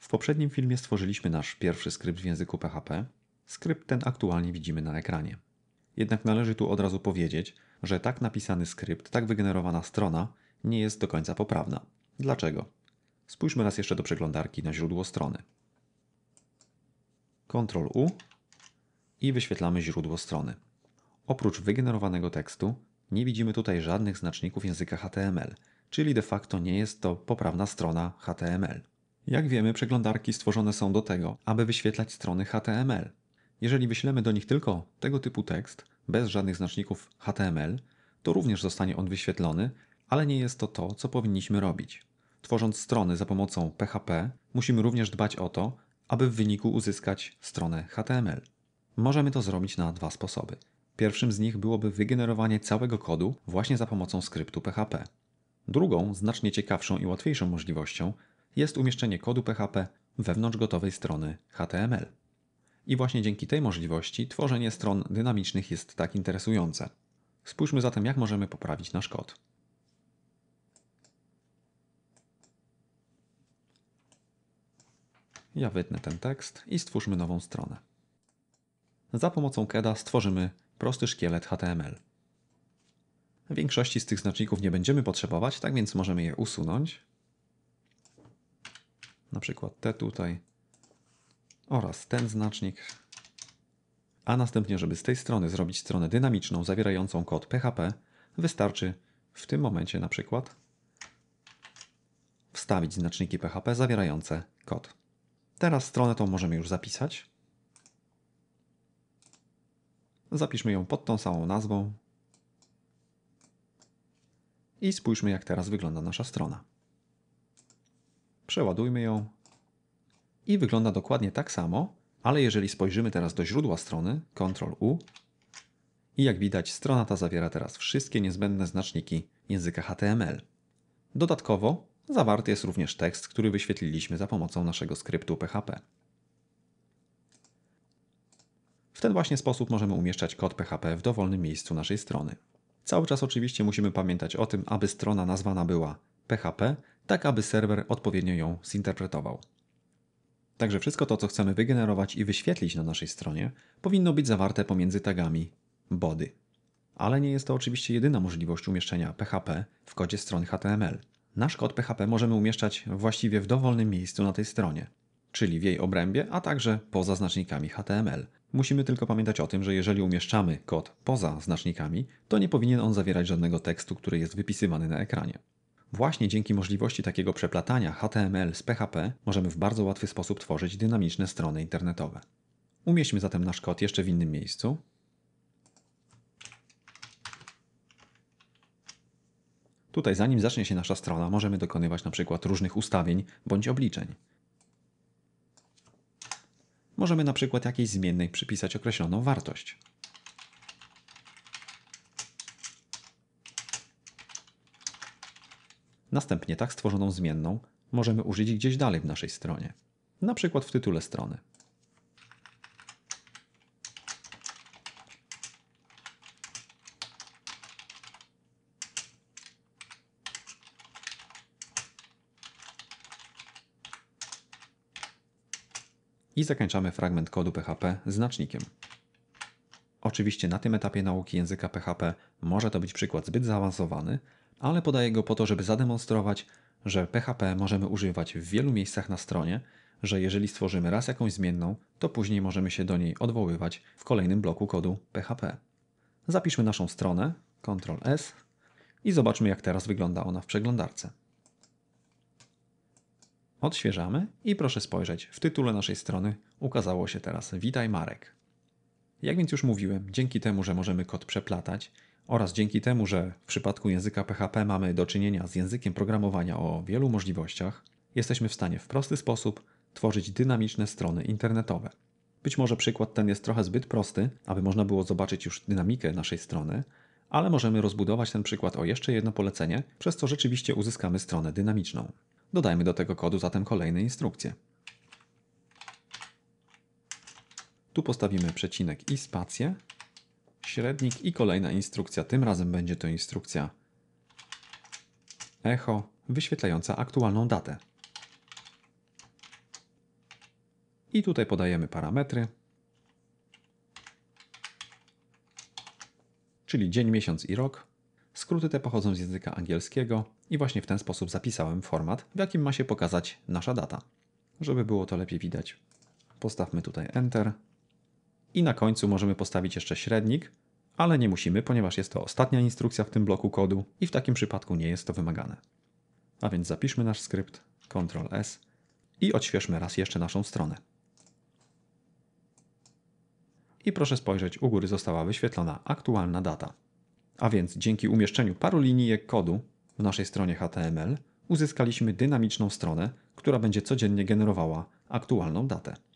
W poprzednim filmie stworzyliśmy nasz pierwszy skrypt w języku PHP. Skrypt ten aktualnie widzimy na ekranie. Jednak należy tu od razu powiedzieć, że tak napisany skrypt, tak wygenerowana strona nie jest do końca poprawna. Dlaczego? Spójrzmy raz jeszcze do przeglądarki na źródło strony. Ctrl U i wyświetlamy źródło strony. Oprócz wygenerowanego tekstu nie widzimy tutaj żadnych znaczników języka HTML, czyli de facto nie jest to poprawna strona HTML. Jak wiemy, przeglądarki stworzone są do tego, aby wyświetlać strony HTML. Jeżeli wyślemy do nich tylko tego typu tekst, bez żadnych znaczników HTML, to również zostanie on wyświetlony, ale nie jest to to, co powinniśmy robić. Tworząc strony za pomocą PHP, musimy również dbać o to, aby w wyniku uzyskać stronę HTML. Możemy to zrobić na dwa sposoby. Pierwszym z nich byłoby wygenerowanie całego kodu właśnie za pomocą skryptu PHP. Drugą, znacznie ciekawszą i łatwiejszą możliwością jest umieszczenie kodu PHP wewnątrz gotowej strony HTML. I właśnie dzięki tej możliwości tworzenie stron dynamicznych jest tak interesujące. Spójrzmy zatem, jak możemy poprawić nasz kod. Ja wytnę ten tekst i stwórzmy nową stronę. Za pomocą KEDA stworzymy prosty szkielet HTML. Większości z tych znaczników nie będziemy potrzebować, tak więc możemy je usunąć na przykład te tutaj oraz ten znacznik, a następnie, żeby z tej strony zrobić stronę dynamiczną zawierającą kod PHP, wystarczy w tym momencie na przykład wstawić znaczniki PHP zawierające kod. Teraz stronę tą możemy już zapisać. Zapiszmy ją pod tą samą nazwą i spójrzmy jak teraz wygląda nasza strona. Przeładujmy ją. I wygląda dokładnie tak samo, ale jeżeli spojrzymy teraz do źródła strony, Ctrl U, i jak widać strona ta zawiera teraz wszystkie niezbędne znaczniki języka HTML. Dodatkowo zawarty jest również tekst, który wyświetliliśmy za pomocą naszego skryptu PHP. W ten właśnie sposób możemy umieszczać kod PHP w dowolnym miejscu naszej strony. Cały czas oczywiście musimy pamiętać o tym, aby strona nazwana była PHP tak aby serwer odpowiednio ją zinterpretował. Także wszystko to, co chcemy wygenerować i wyświetlić na naszej stronie, powinno być zawarte pomiędzy tagami body. Ale nie jest to oczywiście jedyna możliwość umieszczenia PHP w kodzie strony HTML. Nasz kod PHP możemy umieszczać właściwie w dowolnym miejscu na tej stronie, czyli w jej obrębie, a także poza znacznikami HTML. Musimy tylko pamiętać o tym, że jeżeli umieszczamy kod poza znacznikami, to nie powinien on zawierać żadnego tekstu, który jest wypisywany na ekranie. Właśnie dzięki możliwości takiego przeplatania HTML z PHP możemy w bardzo łatwy sposób tworzyć dynamiczne strony internetowe. Umieśćmy zatem nasz kod jeszcze w innym miejscu. Tutaj zanim zacznie się nasza strona możemy dokonywać na przykład różnych ustawień bądź obliczeń. Możemy na przykład jakiejś zmiennej przypisać określoną wartość. Następnie tak stworzoną zmienną możemy użyć gdzieś dalej w naszej stronie, na przykład w tytule strony. i zakończamy fragment kodu PHP znacznikiem. Oczywiście na tym etapie nauki języka PHP może to być przykład zbyt zaawansowany, ale podaję go po to, żeby zademonstrować, że PHP możemy używać w wielu miejscach na stronie, że jeżeli stworzymy raz jakąś zmienną, to później możemy się do niej odwoływać w kolejnym bloku kodu PHP. Zapiszmy naszą stronę, Ctrl S i zobaczmy jak teraz wygląda ona w przeglądarce. Odświeżamy i proszę spojrzeć, w tytule naszej strony ukazało się teraz Witaj Marek. Jak więc już mówiłem, dzięki temu, że możemy kod przeplatać oraz dzięki temu, że w przypadku języka PHP mamy do czynienia z językiem programowania o wielu możliwościach, jesteśmy w stanie w prosty sposób tworzyć dynamiczne strony internetowe. Być może przykład ten jest trochę zbyt prosty, aby można było zobaczyć już dynamikę naszej strony, ale możemy rozbudować ten przykład o jeszcze jedno polecenie, przez co rzeczywiście uzyskamy stronę dynamiczną. Dodajmy do tego kodu zatem kolejne instrukcje. Tu postawimy przecinek i spację, średnik i kolejna instrukcja. Tym razem będzie to instrukcja echo wyświetlająca aktualną datę. I tutaj podajemy parametry, czyli dzień, miesiąc i rok. Skróty te pochodzą z języka angielskiego i właśnie w ten sposób zapisałem format, w jakim ma się pokazać nasza data. Żeby było to lepiej widać, postawmy tutaj Enter. I na końcu możemy postawić jeszcze średnik, ale nie musimy, ponieważ jest to ostatnia instrukcja w tym bloku kodu i w takim przypadku nie jest to wymagane. A więc zapiszmy nasz skrypt Ctrl+S i odświeżmy raz jeszcze naszą stronę. I proszę spojrzeć, u góry została wyświetlona aktualna data. A więc dzięki umieszczeniu paru linijek kodu w naszej stronie HTML uzyskaliśmy dynamiczną stronę, która będzie codziennie generowała aktualną datę.